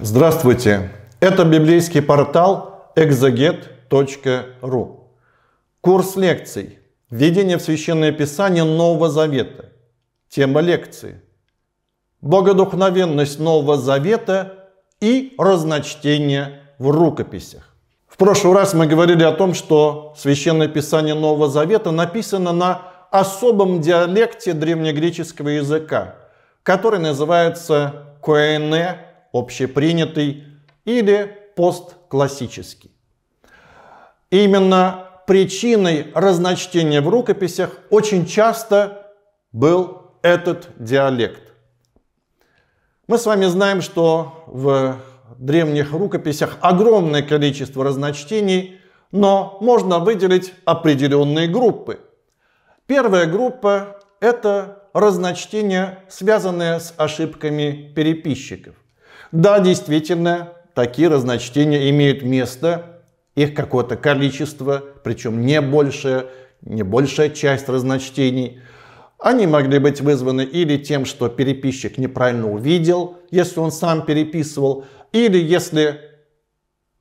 Здравствуйте! Это библейский портал exeget.ru. Курс лекций «Введение в Священное Писание Нового Завета». Тема лекции «Богодухновенность Нового Завета и разночтение в рукописях». В прошлый раз мы говорили о том, что Священное Писание Нового Завета написано на особом диалекте древнегреческого языка, который называется «коэне общепринятый или постклассический. Именно причиной разночтения в рукописях очень часто был этот диалект. Мы с вами знаем, что в древних рукописях огромное количество разночтений, но можно выделить определенные группы. Первая группа – это разночтения, связанные с ошибками переписчиков. Да, действительно, такие разночтения имеют место, их какое-то количество, причем не большая, не большая часть разночтений. Они могли быть вызваны или тем, что переписчик неправильно увидел, если он сам переписывал, или если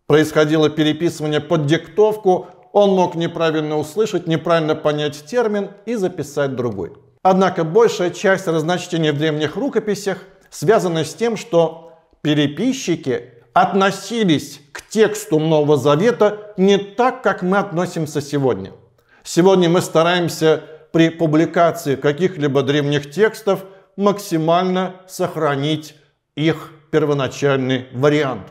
происходило переписывание под диктовку, он мог неправильно услышать, неправильно понять термин и записать другой. Однако большая часть разночтений в древних рукописях связана с тем, что переписчики относились к тексту Нового Завета не так, как мы относимся сегодня. Сегодня мы стараемся при публикации каких-либо древних текстов максимально сохранить их первоначальный вариант.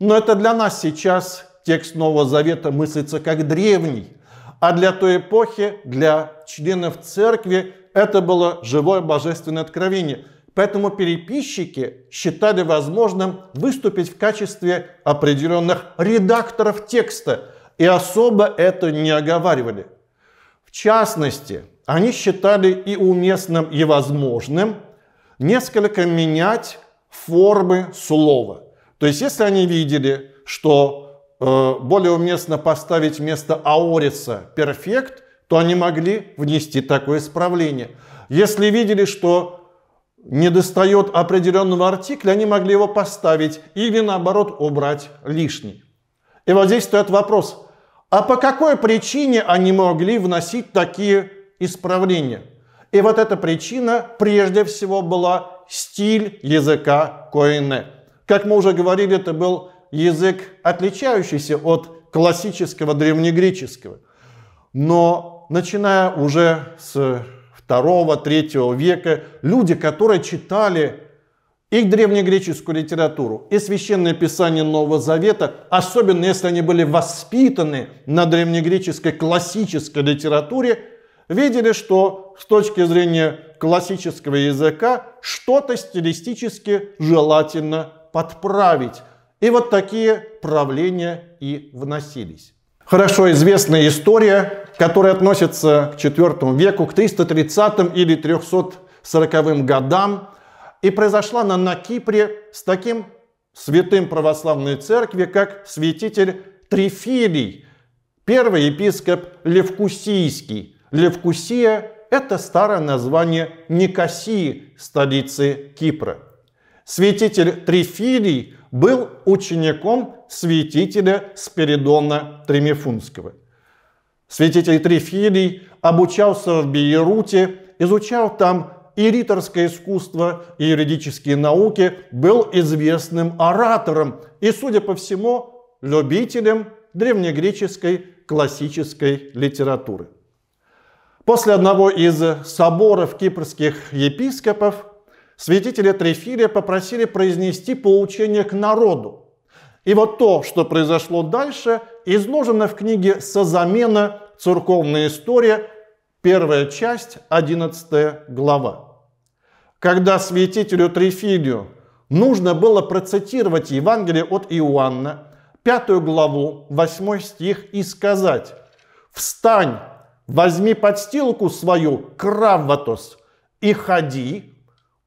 Но это для нас сейчас текст Нового Завета мыслится как древний, а для той эпохи, для членов церкви, это было живое божественное откровение – Поэтому переписчики считали возможным выступить в качестве определенных редакторов текста и особо это не оговаривали. В частности, они считали и уместным, и возможным несколько менять формы слова. То есть, если они видели, что э, более уместно поставить вместо аориса перфект, то они могли внести такое исправление. Если видели, что недостает определенного артикля, они могли его поставить или наоборот убрать лишний. И вот здесь стоит вопрос, а по какой причине они могли вносить такие исправления? И вот эта причина прежде всего была стиль языка коине Как мы уже говорили, это был язык, отличающийся от классического древнегреческого. Но начиная уже с 2-3 века, люди, которые читали и древнегреческую литературу, и священное писание Нового Завета, особенно если они были воспитаны на древнегреческой классической литературе, видели, что с точки зрения классического языка что-то стилистически желательно подправить. И вот такие правления и вносились. Хорошо известная история который относится к IV веку, к 330 или 340 годам, и произошла она на Кипре с таким святым православной церкви, как святитель Трифилий, первый епископ Левкусийский. Левкусия – это старое название Никосии, столицы Кипра. Святитель Трифилий был учеником святителя Спиридона Тремифунского – Святитель Трифилий обучался в Бейруте, изучал там и риторское искусство, и юридические науки, был известным оратором и, судя по всему, любителем древнегреческой классической литературы. После одного из соборов кипрских епископов святителя Трифилия попросили произнести поучение к народу. И вот то, что произошло дальше, изложено в книге «Созамена. Церковная история», первая часть, 11 глава. Когда святителю Трифилию нужно было процитировать Евангелие от Иоанна, пятую главу, 8 стих, и сказать «Встань, возьми подстилку свою, кравватос, и ходи»,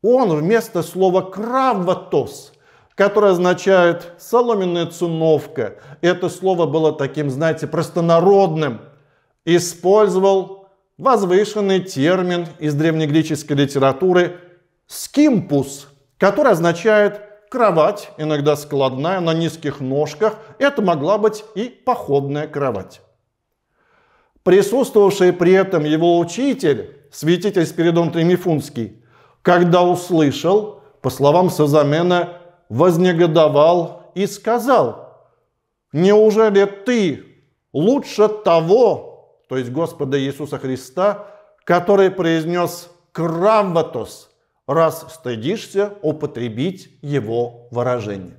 он вместо слова «кравватос» которое означает соломенная циновка. Это слово было таким, знаете, простонародным. Использовал возвышенный термин из древнегреческой литературы «скимпус», который означает кровать, иногда складная, на низких ножках. Это могла быть и походная кровать. Присутствовавший при этом его учитель, святитель Спиридон Тримифунский, когда услышал, по словам Сазамена, вознегодовал и сказал, «Неужели ты лучше того, то есть Господа Иисуса Христа, который произнес «крамватос», раз стыдишься употребить его выражение?»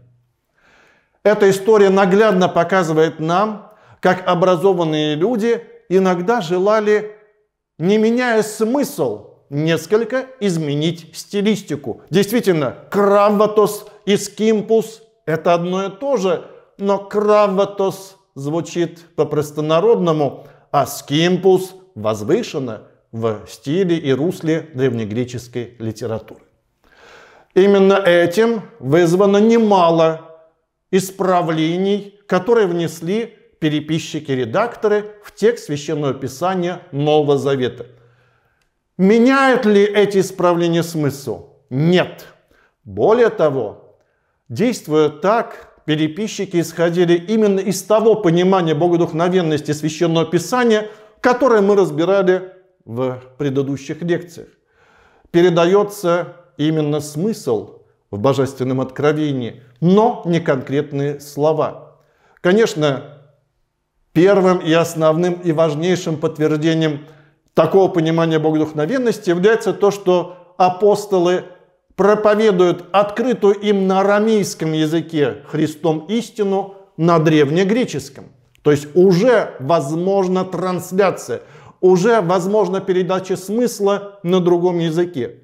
Эта история наглядно показывает нам, как образованные люди иногда желали, не меняя смысл, несколько изменить стилистику. Действительно, крамватос и скимпус – это одно и то же, но краватос звучит по-простонародному, а скимпус – возвышенно в стиле и русле древнегреческой литературы. Именно этим вызвано немало исправлений, которые внесли переписчики-редакторы в текст Священного Писания Нового Завета. Меняют ли эти исправления смысл? Нет. Более того, Действуя так, переписчики исходили именно из того понимания богодухновенности Священного Писания, которое мы разбирали в предыдущих лекциях. Передается именно смысл в божественном откровении, но не конкретные слова. Конечно, первым и основным и важнейшим подтверждением такого понимания богодухновенности является то, что апостолы проповедуют открытую им на арамейском языке Христом истину на древнегреческом. То есть уже возможна трансляция, уже возможна передача смысла на другом языке.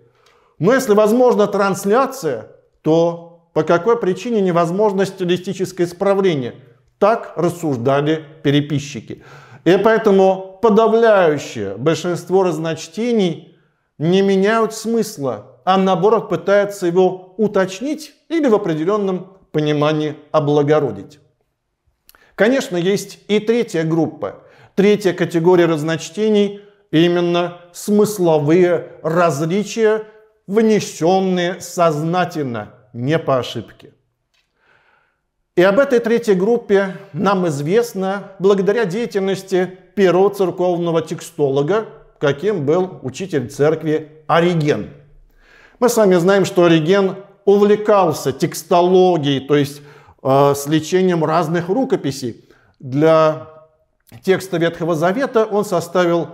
Но если возможна трансляция, то по какой причине невозможно стилистическое исправление? Так рассуждали переписчики. И поэтому подавляющее большинство разночтений не меняют смысла, а наоборот пытается его уточнить или в определенном понимании облагородить. Конечно, есть и третья группа, третья категория разночтений, именно смысловые различия, внесенные сознательно, не по ошибке. И об этой третьей группе нам известно благодаря деятельности первого церковного текстолога, каким был учитель церкви Ориген. Мы с вами знаем, что Ориген увлекался текстологией, то есть э, с лечением разных рукописей. Для текста Ветхого Завета он составил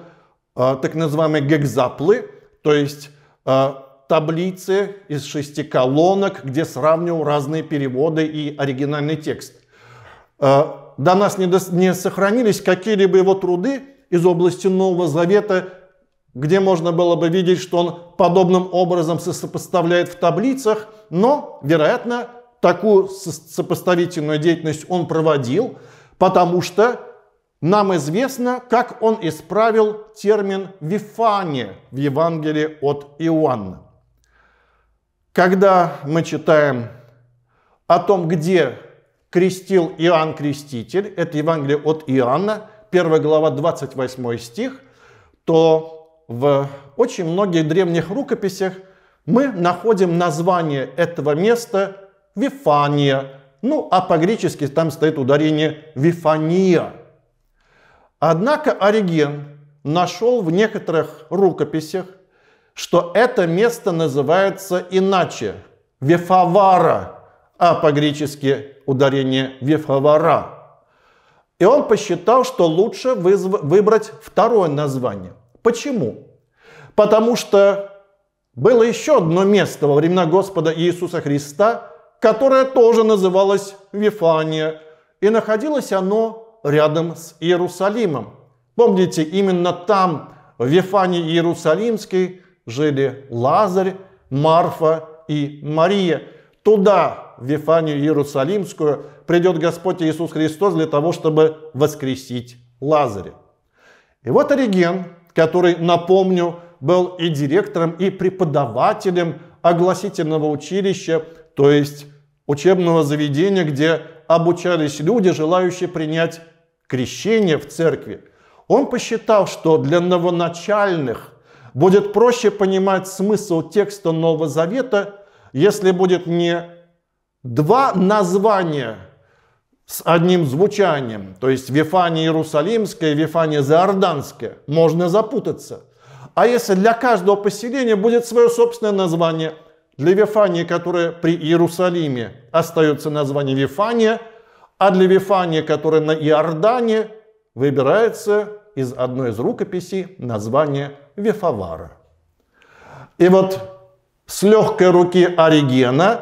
э, так называемые гекзаплы, то есть э, таблицы из шести колонок, где сравнивал разные переводы и оригинальный текст. Э, до нас не, до, не сохранились какие-либо его труды из области Нового Завета, где можно было бы видеть, что он подобным образом сопоставляет в таблицах, но, вероятно, такую сопоставительную деятельность он проводил, потому что нам известно, как он исправил термин Вифания в Евангелии от Иоанна. Когда мы читаем о том, где крестил Иоанн Креститель, это Евангелие от Иоанна, 1 глава 28 стих, то в очень многих древних рукописях мы находим название этого места Вифания. Ну, а по-гречески там стоит ударение Вифания. Однако Ориген нашел в некоторых рукописях, что это место называется иначе – Вифавара, а по-гречески ударение Вифавара. И он посчитал, что лучше выбрать второе название – Почему? Потому что было еще одно место во времена Господа Иисуса Христа, которое тоже называлось Вифания, и находилось оно рядом с Иерусалимом. Помните, именно там, в Вифании Иерусалимской, жили Лазарь, Марфа и Мария. Туда, в Вифанию Иерусалимскую, придет Господь Иисус Христос для того, чтобы воскресить Лазаря. И вот Ориген который, напомню, был и директором, и преподавателем огласительного училища, то есть учебного заведения, где обучались люди, желающие принять крещение в церкви. Он посчитал, что для новоначальных будет проще понимать смысл текста Нового Завета, если будет не два названия – с одним звучанием. То есть Вифания Иерусалимская, Вифания Заорданская. Можно запутаться. А если для каждого поселения будет свое собственное название, для Вифании, которая при Иерусалиме, остается название Вифания, а для Вифании, которая на Иордане, выбирается из одной из рукописей название Вифавара. И вот с легкой руки Оригена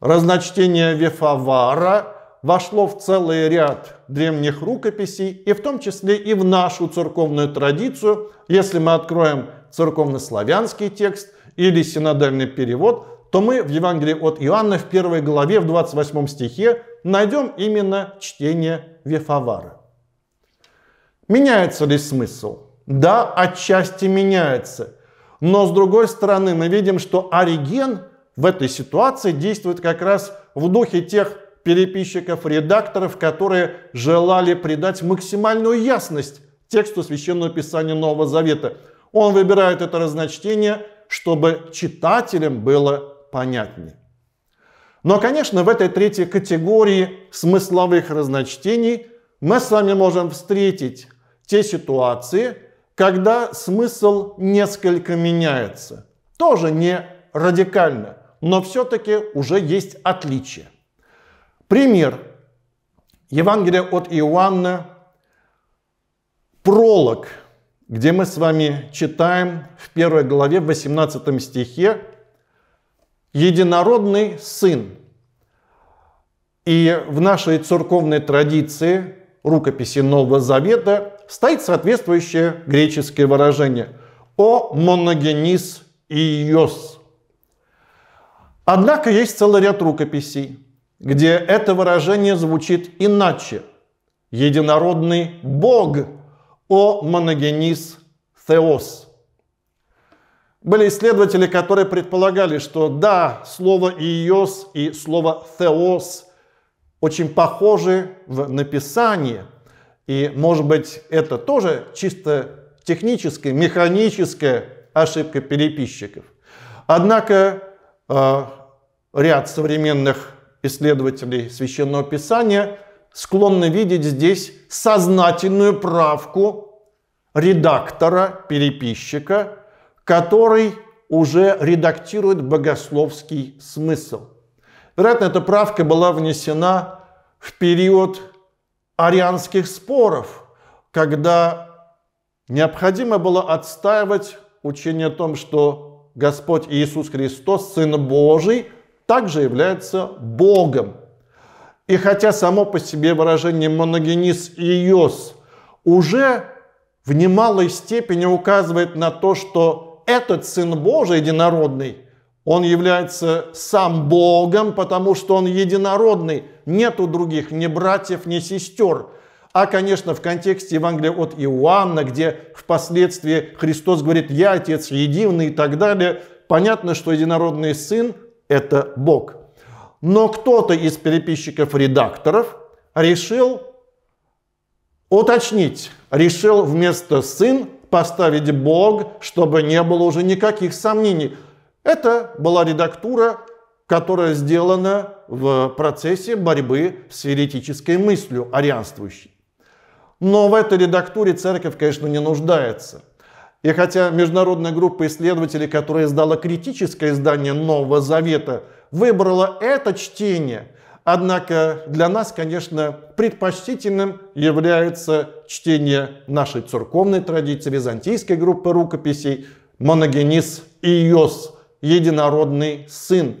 разночтение Вифавара – вошло в целый ряд древних рукописей, и в том числе и в нашу церковную традицию. Если мы откроем церковнославянский текст или синодальный перевод, то мы в Евангелии от Иоанна в первой главе в 28 стихе найдем именно чтение Вифавара. Меняется ли смысл? Да, отчасти меняется. Но с другой стороны, мы видим, что Ориген в этой ситуации действует как раз в духе тех переписчиков, редакторов, которые желали придать максимальную ясность тексту Священного Писания Нового Завета. Он выбирает это разночтение, чтобы читателям было понятнее. Но, конечно, в этой третьей категории смысловых разночтений мы с вами можем встретить те ситуации, когда смысл несколько меняется. Тоже не радикально, но все-таки уже есть отличия. Пример. Евангелие от Иоанна, пролог, где мы с вами читаем в первой главе, в 18 стихе, «Единородный сын». И в нашей церковной традиции рукописи Нового Завета стоит соответствующее греческое выражение «о моногенис иос». Однако есть целый ряд рукописей, где это выражение звучит иначе. Единородный Бог, о моногенис Теос. Были исследователи, которые предполагали, что да, слово «иос» и слово Теос очень похожи в написании. И, может быть, это тоже чисто техническая, механическая ошибка переписчиков. Однако э, ряд современных исследователей Священного Писания склонны видеть здесь сознательную правку редактора, переписчика, который уже редактирует богословский смысл. Вероятно, эта правка была внесена в период арианских споров, когда необходимо было отстаивать учение о том, что Господь Иисус Христос, Сын Божий – также является Богом. И хотя само по себе выражение моногенез и «иос» уже в немалой степени указывает на то, что этот Сын Божий единородный, он является сам Богом, потому что он единородный, нету других, ни братьев, ни сестер. А, конечно, в контексте Евангелия от Иоанна, где впоследствии Христос говорит «Я Отец единый» и так далее, понятно, что единородный Сын это Бог. Но кто-то из переписчиков-редакторов решил уточнить, решил вместо «сын» поставить «бог», чтобы не было уже никаких сомнений. Это была редактура, которая сделана в процессе борьбы с еретической мыслью арианствующей. Но в этой редактуре церковь, конечно, не нуждается. И хотя международная группа исследователей, которая издала критическое издание Нового Завета, выбрала это чтение, однако для нас, конечно, предпочтительным является чтение нашей церковной традиции, византийской группы рукописей «Моногенис Иос», «Единородный сын».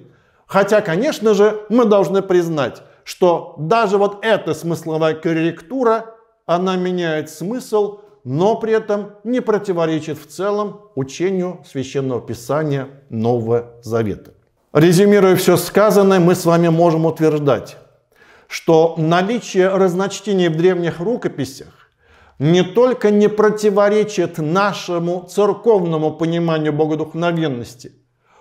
Хотя, конечно же, мы должны признать, что даже вот эта смысловая корректура, она меняет смысл но при этом не противоречит в целом учению Священного Писания Нового Завета. Резюмируя все сказанное, мы с вами можем утверждать, что наличие разночтений в древних рукописях не только не противоречит нашему церковному пониманию богодухновенности,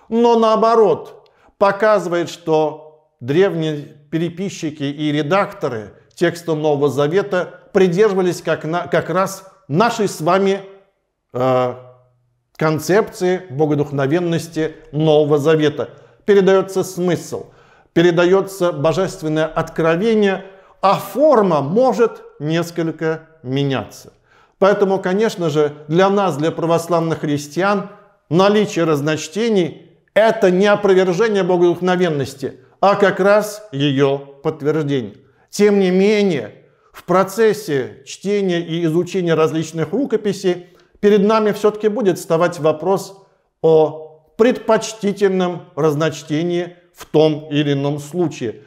но наоборот показывает, что древние переписчики и редакторы текста Нового Завета придерживались как, на, как раз нашей с вами э, концепции богодухновенности Нового Завета. Передается смысл, передается божественное откровение, а форма может несколько меняться. Поэтому, конечно же, для нас, для православных христиан, наличие разночтений – это не опровержение богодухновенности, а как раз ее подтверждение. Тем не менее, в процессе чтения и изучения различных рукописей перед нами все-таки будет вставать вопрос о предпочтительном разночтении в том или ином случае.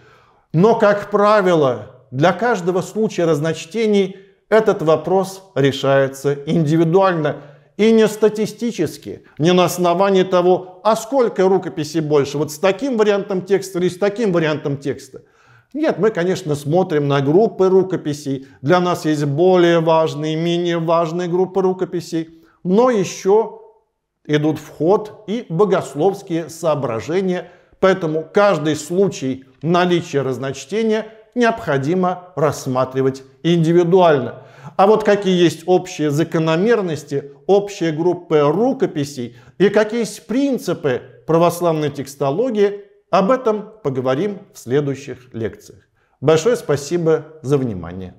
Но, как правило, для каждого случая разночтений этот вопрос решается индивидуально и не статистически, не на основании того, а сколько рукописей больше, вот с таким вариантом текста или с таким вариантом текста – нет, мы, конечно, смотрим на группы рукописей. Для нас есть более важные, менее важные группы рукописей. Но еще идут вход и богословские соображения. Поэтому каждый случай наличия разночтения необходимо рассматривать индивидуально. А вот какие есть общие закономерности, общие группы рукописей и какие есть принципы православной текстологии, об этом поговорим в следующих лекциях. Большое спасибо за внимание.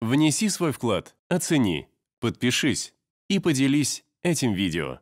Внеси свой вклад, оцени, подпишись и поделись этим видео.